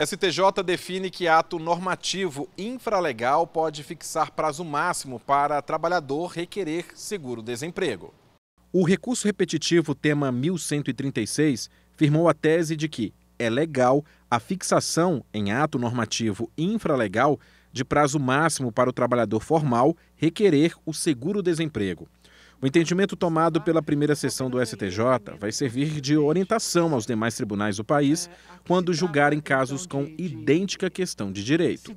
STJ define que ato normativo infralegal pode fixar prazo máximo para trabalhador requerer seguro-desemprego. O recurso repetitivo tema 1136 firmou a tese de que é legal a fixação em ato normativo infralegal de prazo máximo para o trabalhador formal requerer o seguro-desemprego. O entendimento tomado pela primeira sessão do STJ vai servir de orientação aos demais tribunais do país quando julgarem casos com idêntica questão de direito.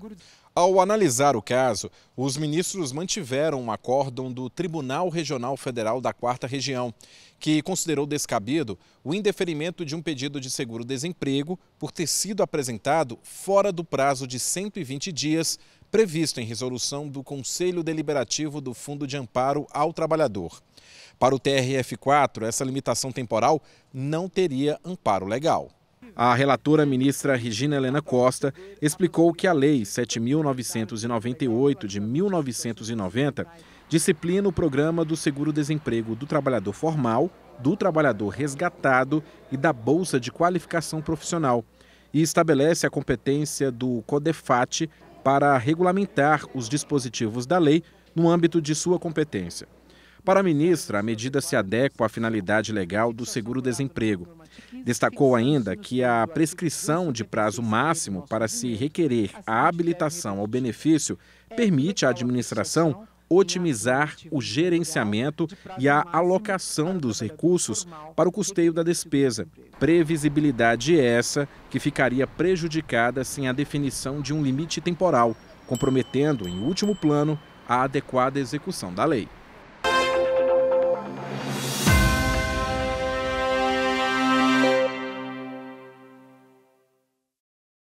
Ao analisar o caso, os ministros mantiveram um acórdão do Tribunal Regional Federal da Quarta Região, que considerou descabido o indeferimento de um pedido de seguro-desemprego por ter sido apresentado fora do prazo de 120 dias previsto em resolução do Conselho Deliberativo do Fundo de Amparo ao Trabalhador. Para o TRF4, essa limitação temporal não teria amparo legal. A relatora ministra Regina Helena Costa explicou que a Lei 7.998 de 1990 disciplina o programa do seguro-desemprego do trabalhador formal, do trabalhador resgatado e da Bolsa de Qualificação Profissional e estabelece a competência do CODEFAT para regulamentar os dispositivos da lei no âmbito de sua competência. Para a ministra, a medida se adequa à finalidade legal do seguro-desemprego. Destacou ainda que a prescrição de prazo máximo para se requerer a habilitação ao benefício permite à administração otimizar o gerenciamento e a alocação dos recursos para o custeio da despesa. Previsibilidade essa que ficaria prejudicada sem a definição de um limite temporal, comprometendo, em último plano, a adequada execução da lei.